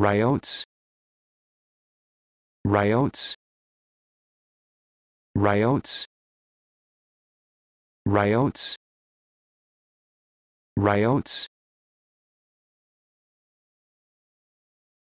riots riots riots riots riots